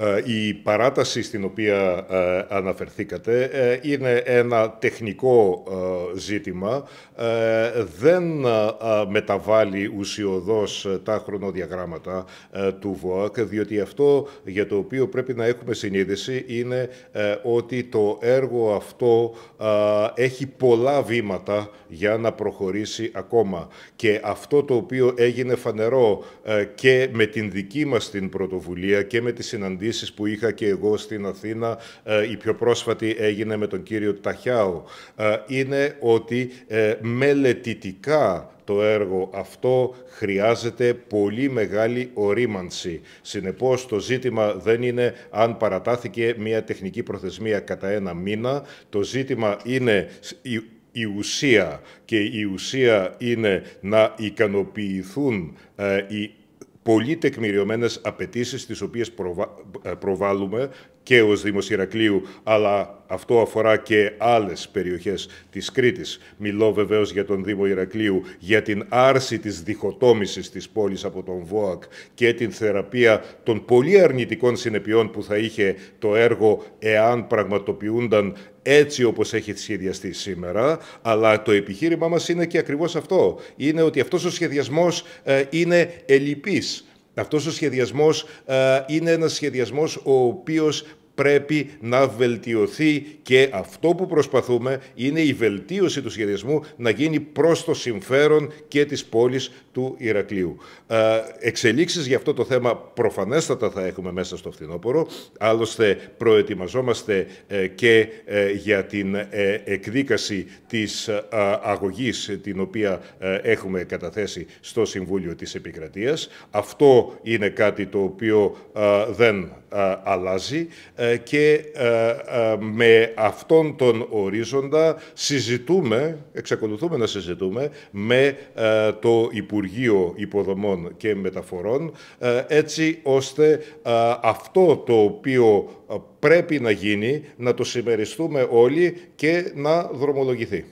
Ε, η παράταση στην οποία ε, αναφερθήκατε ε, είναι ένα τεχνικό ζήτημα. Δεν μεταβάλλει ουσιοδός τα χρονοδιαγράμματα του ΒΟΑΚ, διότι αυτό για το οποίο πρέπει να έχουμε συνείδηση είναι ότι το έργο αυτό έχει πολλά βήματα για να προχωρήσει ακόμα. Και αυτό το οποίο έγινε φανερό και με την δική μας την πρωτοβουλία και με τη συναντή, που είχα και εγώ στην Αθήνα, ε, η πιο πρόσφατη έγινε με τον κύριο Ταχιάου, ε, είναι ότι ε, μελετητικά το έργο αυτό χρειάζεται πολύ μεγάλη ορίμανση. Συνεπώς το ζήτημα δεν είναι αν παρατάθηκε μια τεχνική προθεσμία κατά ένα μήνα. Το ζήτημα είναι η ουσία και η ουσία είναι να ικανοποιηθούν ε, οι πολύ τεκμηριωμένες απαιτήσεις τις οποίες προβα... Ε, προβάλλουμε και ως Δήμος Ηρακλείου, αλλά αυτό αφορά και άλλες περιοχές της Κρήτης. Μιλώ βεβαίως για τον Δήμο Ηρακλείου, για την άρση της διχοτόμησης της πόλης από τον ΒΟΑΚ και την θεραπεία των πολύ αρνητικών συνεπειών που θα είχε το έργο εάν πραγματοποιούνταν έτσι όπως έχει σχεδιαστεί σήμερα, αλλά το επιχείρημά μας είναι και ακριβώς αυτό. Είναι ότι αυτός ο σχεδιασμός ε, είναι ελλειπής. Αυτός ο σχεδιασμός ε, είναι ένας σχεδιασμός ο οποίος πρέπει να βελτιωθεί και αυτό που προσπαθούμε είναι η βελτίωση του σχεδιασμού να γίνει προς το συμφέρον και της πόλης του Ηρακλείου. Ε, εξελίξεις για αυτό το θέμα προφανέστατα θα έχουμε μέσα στο φθινόπωρο. Άλλωστε προετοιμαζόμαστε ε, και ε, για την εκδίκαση της αγωγής την οποία έχουμε καταθέσει στο Συμβούλιο της Επικρατείας. Αυτό είναι κάτι το οποίο δεν αλλάζει. Ε, και ε, ε, με αυτόν τον ορίζοντα συζητούμε, εξακολουθούμε να συζητούμε με το Υπουργείο Υποδομών και Μεταφορών έτσι ώστε αυτό το οποίο πρέπει να γίνει να το συμμεριστούμε όλοι και να δρομολογηθεί.